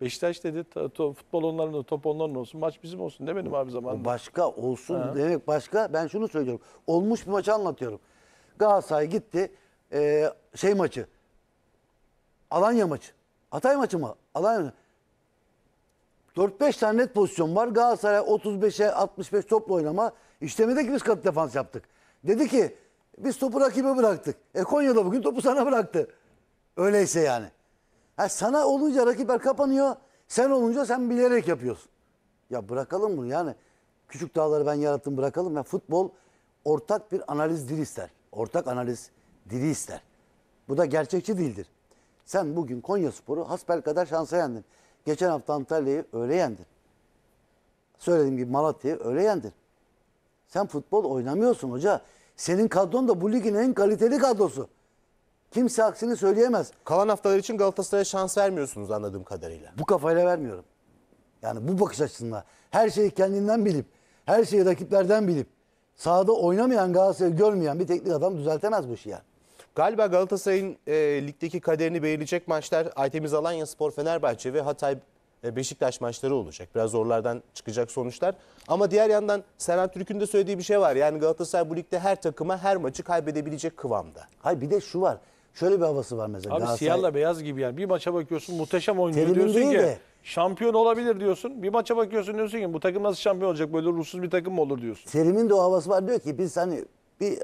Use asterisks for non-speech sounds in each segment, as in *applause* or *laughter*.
Beşiktaş dedi futbol onların top onların olsun maç bizim olsun demedim abi zamanında. başka olsun ha. demek başka. Ben şunu söylüyorum. Olmuş bir maçı anlatıyorum. Galatasaray gitti e, şey maçı. Alanya maçı. Hatay maçı mı? Alanya maçı. 4-5 tane net pozisyon var. Galatasaray 35'e 65 topla oynama. İşte mi İşlemede ki biz katı defans yaptık. Dedi ki biz topu rakibe bıraktık. E Konya'da bugün topu sana bıraktı. Öyleyse yani. Ha, sana olunca rakipler kapanıyor. Sen olunca sen bilerek yapıyorsun. Ya bırakalım bunu yani. Küçük dağları ben yarattım bırakalım. Ya futbol ortak bir analiz dili ister. Ortak analiz dili ister. Bu da gerçekçi değildir. Sen bugün Konya Sporu hasbel kadar şansa yendin. Geçen hafta Antalya'yı öyle yendin. Söylediğim gibi Malatya'yı öyle yendin. Sen futbol oynamıyorsun hoca. Senin kadron da bu ligin en kaliteli kadrosu. Kimse aksini söyleyemez. Kalan haftalar için Galatasaray'a şans vermiyorsunuz anladığım kadarıyla. Bu kafayla vermiyorum. Yani bu bakış açısında her şeyi kendinden bilip, her şeyi rakiplerden bilip, sahada oynamayan Galatasaray'ı görmeyen bir teknik adam düzeltemez bu işi yani. Galiba Galatasaray'ın e, ligdeki kaderini belirleyecek maçlar Aytemiz Alanya Spor, Fenerbahçe ve Hatay e, Beşiktaş maçları olacak. Biraz zorlardan çıkacak sonuçlar. Ama diğer yandan Seren Türk'ün de söylediği bir şey var. Yani Galatasaray bu ligde her takıma her maçı kaybedebilecek kıvamda. Hayır bir de şu var şöyle bir havası var mesela. Abi siyahla beyaz gibi yani. Bir maça bakıyorsun muhteşem oynuyor Terimin diyorsun ki de. şampiyon olabilir diyorsun. Bir maça bakıyorsun diyorsun ki bu takım nasıl şampiyon olacak böyle ruhsuz bir takım mı olur diyorsun. Selim'in de o havası var diyor ki biz hani bir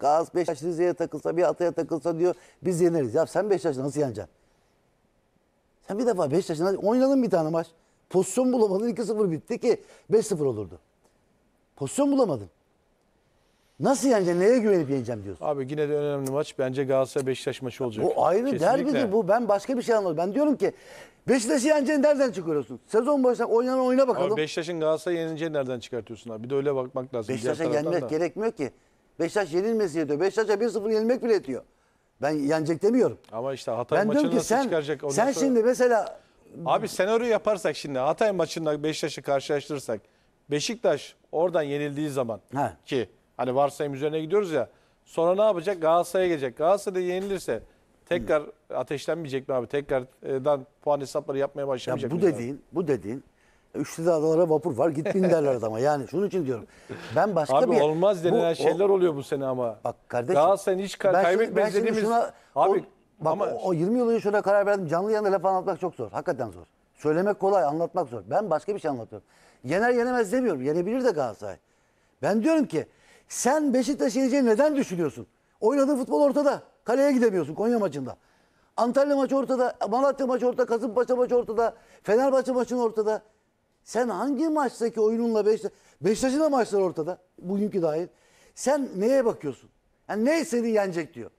Gaz Beşiktaş Rize'ye takılsa bir Atay'a takılsa diyor biz yeneriz. Ya sen Beşiktaş'ı nasıl yeneceksin Sen bir defa Beşiktaş'ı oynadın bir tane maç. Pozisyon bulamadın 2-0 bitti ki 5-0 olurdu. Pozisyon bulamadın. Nasıl yeneceğim? Neye güvenip yeneceğim diyorsun? Abi yine de önemli maç. Bence Galatasaray Beşiktaş maçı olacak. Bu ayrı derbidir bu. Ben başka bir şey anladım. Ben diyorum ki Beşiktaş'ı yeneceğini nereden çıkarıyorsun? Sezon başına oynanan oyuna bakalım. Ama Beşiktaş'ın Galatasaray'ı yeneceğini nereden çıkartıyorsun abi? Bir de öyle bakmak lazım. Beşiktaş'a Diğer taraftan yenmek da. gerekmiyor ki. Beşiktaş yenilmesi yetiyor. Beşiktaş'a 1-0 yenilmek bile yetiyor. Ben yenecek demiyorum. Ama işte Hatay Ben maçını diyorum ki nasıl sen, çıkaracak? ondan sen sonra- şimdi mesela Abi senaryo yaparsak şimdi Hatay maçında Beşiktaş'ı karşılaştırırsak. Beşiktaş oradan yenildiği zaman Ha. ki Hani varsayım üzerine gidiyoruz ya. Sonra ne yapacak? Galatasaray'a gelecek. Galatasaray'da yenilirse tekrar ateşlenmeyecek mi abi? Tekrardan puan hesapları yapmaya başlamayacak ya bu mı? dediğin, bu dediğin Üçlüde adalara vapur var. Git derler adama. Yani şunun için diyorum. Ben başka abi bir... Abi olmaz denilen bu, şeyler o, oluyor bu sene ama. Bak kardeşim. Galatasaray'ın hiç ben kaybetmez dediğimiz... Şuna, abi o, bak, ama... O, o 20 yıl önce şuna karar verdim. Canlı yanında laf anlatmak çok zor. Hakikaten zor. Söylemek kolay, anlatmak zor. Ben başka bir şey anlatıyorum. Yener yenemez demiyorum. Yenebilir de Galatasaray. Ben diyorum ki sen Beşiktaş yeneceğini neden düşünüyorsun? Oynadığın futbol ortada. Kaleye gidemiyorsun Konya maçında. Antalya maçı ortada, Malatya maçı ortada, Kasımpaşa maçı ortada, Fenerbahçe maçı ortada. Sen hangi maçtaki oyununla Beşiktaş... Beşiktaş'ın da maçları ortada. Bugünkü dahil. Sen neye bakıyorsun? Yani ne seni yenecek diyor.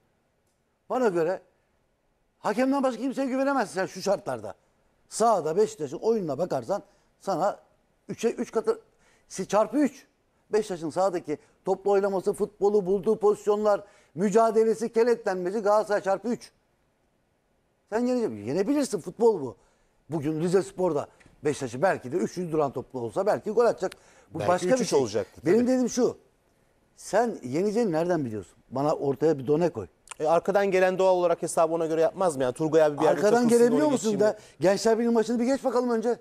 Bana göre hakemden başka kimseye güvenemezsin sen şu şartlarda. Sağda Beşiktaş'ın oyununa bakarsan sana 3'e 3 üç katı çarpı 3. Beşiktaş'ın sahadaki toplu oynaması, futbolu bulduğu pozisyonlar, mücadelesi, kenetlenmesi Galatasaray çarpı 3. Sen yeneceksin. Yenebilirsin futbol bu. Bugün Rize Spor'da Beşiktaş'ı belki de 3. duran toplu olsa belki gol atacak. Bu belki başka bir şey. olacaktı. Benim tabii. dediğim şu. Sen yeneceğini nereden biliyorsun? Bana ortaya bir done koy. E arkadan gelen doğal olarak hesabı ona göre yapmaz mı? Yani Turgay abi bir Arkadan gelebiliyor musun da Gençler Birliği maçını bir geç bakalım önce.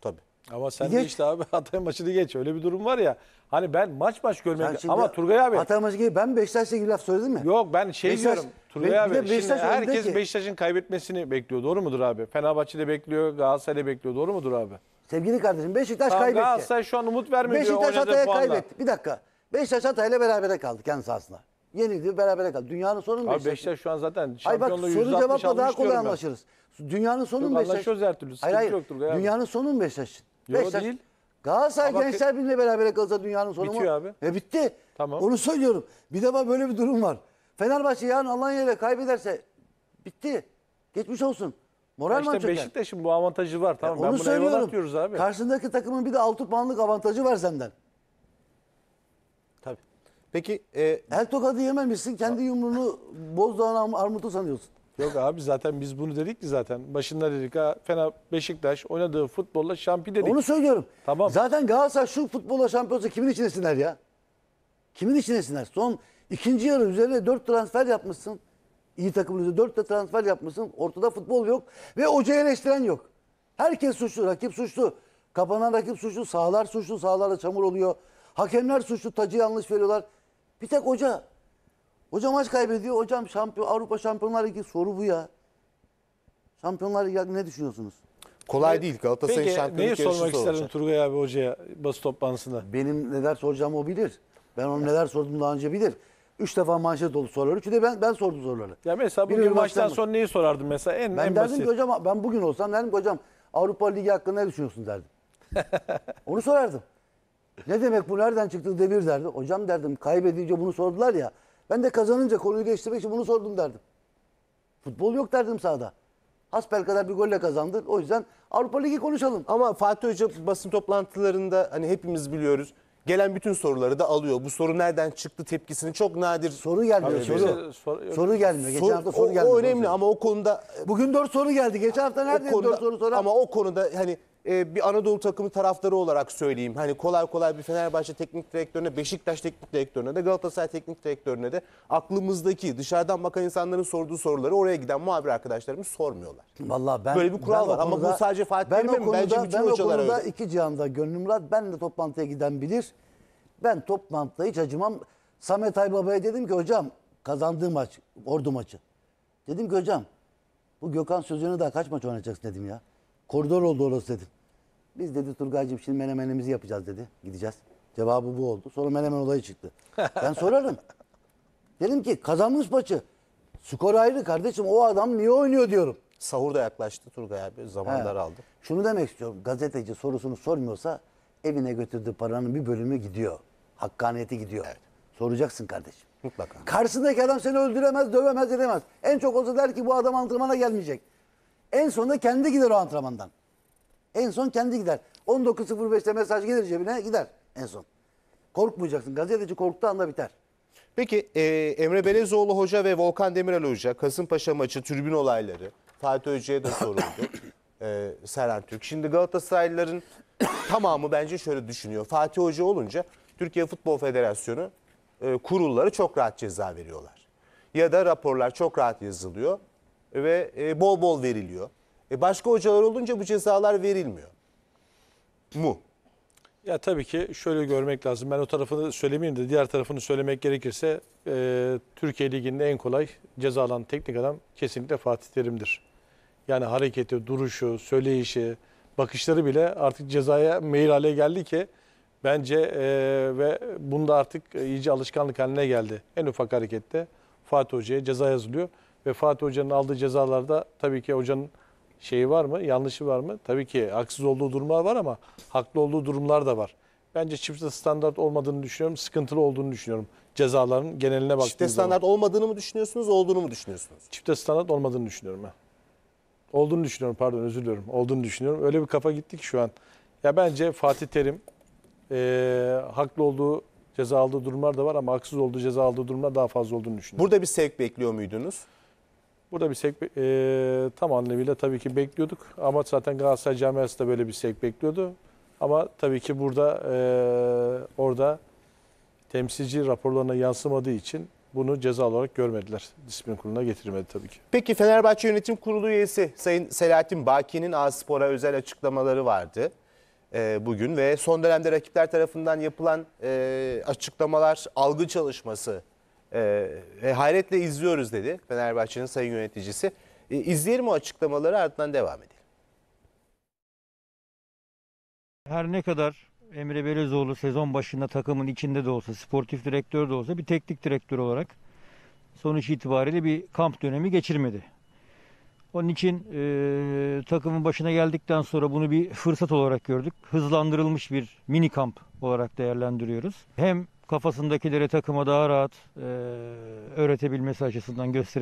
Tabii. Ama sen de işte abi *laughs* Hatay maçını geç. Öyle bir durum var ya. Hani ben maç maç görmek... Ama Turgay abi... Hatay maçı gibi ben Beşiktaş'la ilgili laf söyledim mi? Yok ben şey Beşiktaş- diyorum. Turgay abi Beşiktaş herkes öndeki. Beşiktaş'ın kaybetmesini bekliyor. Doğru mudur abi? Fenerbahçe de bekliyor, Galatasaray da bekliyor. Doğru mudur abi? Sevgili kardeşim Beşiktaş Tamam, kaybetti. Galatasaray şu an umut vermiyor Beşiktaş oynadığı Hatay'a puanla. kaybetti. Bir dakika. Beşiktaş Hatay'la beraber kaldı kendi sahasında. Yenildi beraber kaldı. Dünyanın sonu mu Abi Beşiktaş? Beşiktaş şu an zaten Ay bak soru cevapla daha kolay anlaşırız. Dünyanın sonu Yok, mu Beşiktaş? anlaşıyoruz her türlü. Sıkıntı hayır, hayır. yok Turgay Dünyanın sonu mu Beşiktaş'ın? Yok değil. Galatasaray Ama Gençler Birliği'yle beraber kalırsa dünyanın sonu mu? Bitiyor abi. E bitti. Tamam. Onu söylüyorum. Bir de bak böyle bir durum var. Fenerbahçe yarın Alanya ile kaybederse bitti. Geçmiş olsun. Moral işte İşte çöker. Beşiktaş'ın bu avantajı var. Tamam e, ben Onu buna söylüyorum. abi. Karşındaki takımın bir de 6 puanlık avantajı var senden. Tabii. Peki e, El tokadı yememişsin. Kendi yumruğunu bozduğun armutu sanıyorsun. Yok abi zaten biz bunu dedik ki zaten. Başında dedik ha Fena Beşiktaş oynadığı futbolla şampiyon dedik. Onu söylüyorum. Tamam. Zaten Galatasaray şu futbolla şampiyonsa kimin için esinler ya? Kimin için esinler? Son ikinci yarı üzerine dört transfer yapmışsın. İyi takımın üzerine dört de transfer yapmışsın. Ortada futbol yok ve hocayı eleştiren yok. Herkes suçlu, rakip suçlu. Kapanan rakip suçlu, sağlar suçlu, sağlarda çamur oluyor. Hakemler suçlu, tacı yanlış veriyorlar. Bir tek hoca Hocam maç kaybediyor. Hocam şampiyon, Avrupa Şampiyonlar Ligi soru bu ya. Şampiyonlar Ligi ne düşünüyorsunuz? Kolay değil galatasaray Peki şampiyonluk neyi yarışı sormak zor Turgay abi hocaya basın toplantısında? Benim neler soracağımı o bilir. Ben onu neler sordum daha önce bilir. Üç defa manşet dolu soruları. çünkü ben, ben sordum soruları. Ya mesela Bilir bugün maçtan başlamadı. sonra neyi sorardım mesela? En, Ben en derdim basit. ki hocam ben bugün olsam derdim ki hocam Avrupa Ligi hakkında ne düşünüyorsun derdim. *laughs* Onu sorardım. Ne demek bu nereden çıktı devir derdi. Hocam derdim kaybedince bunu sordular ya. Ben de kazanınca konuyu değiştirmek için bunu sordum derdim. Futbol yok derdim sahada. Hasbel kadar bir golle kazandı. O yüzden Avrupa Ligi konuşalım. Ama Fatih Hoca basın toplantılarında hani hepimiz biliyoruz. Gelen bütün soruları da alıyor. Bu soru nereden çıktı tepkisini çok nadir. Soru gelmiyor. Abi, soru. Bize, soru. soru gelmiyor. Geçen soru, hafta soru o, gelmiyor. O önemli ama o konuda. Bugün dört soru geldi. Geçen hafta neredeydi konuda, dört soru soran? Ama o konuda hani e, bir Anadolu takımı taraftarı olarak söyleyeyim. Hani kolay kolay bir Fenerbahçe teknik direktörüne, Beşiktaş teknik direktörüne de Galatasaray teknik direktörüne de aklımızdaki dışarıdan bakan insanların sorduğu soruları oraya giden muhabir arkadaşlarımız sormuyorlar. Vallahi ben böyle bir kural var ama bu sadece Fatih ben Terim'e mi? Bence bütün ben hocalar öyle. iki cihanda gönlüm rahat. Ben de toplantıya giden bilir. Ben toplantıda hiç acımam. Samet Aybaba'ya dedim ki hocam kazandığım maç, ordu maçı. Dedim ki hocam bu Gökhan sözünü daha kaç maç oynayacaksın dedim ya. Koridor oldu orası dedi. Biz dedi Turgay'cığım şimdi menemenimizi yapacağız dedi. Gideceğiz. Cevabı bu oldu. Sonra menemen olayı çıktı. Ben sorarım. *laughs* Dedim ki kazanmış maçı. Skor ayrı kardeşim o adam niye oynuyor diyorum. Sahur da yaklaştı Turgay abi. Zaman He. daraldı. Şunu demek istiyorum. Gazeteci sorusunu sormuyorsa evine götürdüğü paranın bir bölümü gidiyor. Hakkaniyeti gidiyor. Evet. Soracaksın kardeşim. Mutlaka. Karşısındaki adam seni öldüremez, dövemez, edemez. En çok olsa der ki bu adam antrenmana gelmeyecek. En sonunda kendi gider o antrenmandan. En son kendi gider. 19.05'te mesaj gelir cebine gider en son. Korkmayacaksın. Gazeteci korktuğu anda biter. Peki e, Emre Belezoğlu Hoca ve Volkan Demirel Hoca, Kasımpaşa maçı, tribün olayları, Fatih Hoca'ya da soruldu. *coughs* e, Seren Türk. Şimdi Galatasaraylıların *coughs* tamamı bence şöyle düşünüyor. Fatih Hoca olunca Türkiye Futbol Federasyonu e, kurulları çok rahat ceza veriyorlar. Ya da raporlar çok rahat yazılıyor ve e, bol bol veriliyor. E, başka hocalar olunca bu cezalar verilmiyor. Mu. Ya tabii ki şöyle görmek lazım. Ben o tarafını söylemeyeyim de diğer tarafını söylemek gerekirse e, Türkiye Ligi'nde en kolay cezalan teknik adam kesinlikle Fatih Terim'dir. Yani hareketi, duruşu, söyleyişi, bakışları bile artık cezaya meyil hale geldi ki bence e, ve bunda artık iyice alışkanlık haline geldi. En ufak harekette Fatih Hoca'ya ceza yazılıyor. Ve Fatih Hoca'nın aldığı cezalarda tabii ki hocanın şeyi var mı, yanlışı var mı? Tabii ki haksız olduğu durumlar var ama haklı olduğu durumlar da var. Bence çifte standart olmadığını düşünüyorum, sıkıntılı olduğunu düşünüyorum cezaların geneline baktığımızda. Çifte standart zaman. olmadığını mı düşünüyorsunuz, olduğunu mu düşünüyorsunuz? Çifte standart olmadığını düşünüyorum ben. Olduğunu düşünüyorum pardon özür diliyorum. Olduğunu düşünüyorum. Öyle bir kafa gittik şu an. Ya bence Fatih Terim e, haklı olduğu ceza aldığı durumlar da var ama haksız olduğu ceza aldığı durumlar daha fazla olduğunu düşünüyorum. Burada bir sevk bekliyor muydunuz? Burada bir sek e, tam anlamıyla tabii ki bekliyorduk. Ama zaten Galatasaray camiası da böyle bir sek bekliyordu. Ama tabii ki burada e, orada temsilci raporlarına yansımadığı için bunu ceza olarak görmediler. Disiplin kuruluna getirmedi tabii ki. Peki Fenerbahçe Yönetim Kurulu üyesi Sayın Selahattin Baki'nin A-Spor'a özel açıklamaları vardı e, bugün ve son dönemde rakipler tarafından yapılan e, açıklamalar algı çalışması e, hayretle izliyoruz dedi Fenerbahçe'nin sayın yöneticisi. E, izleyelim o açıklamaları ardından devam edelim. Her ne kadar Emre Belezoğlu sezon başında takımın içinde de olsa, sportif direktör de olsa bir teknik direktör olarak sonuç itibariyle bir kamp dönemi geçirmedi. Onun için e, takımın başına geldikten sonra bunu bir fırsat olarak gördük. Hızlandırılmış bir mini kamp olarak değerlendiriyoruz. Hem kafasındakileri takıma daha rahat e, öğretebilmesi açısından gösterebilmesi.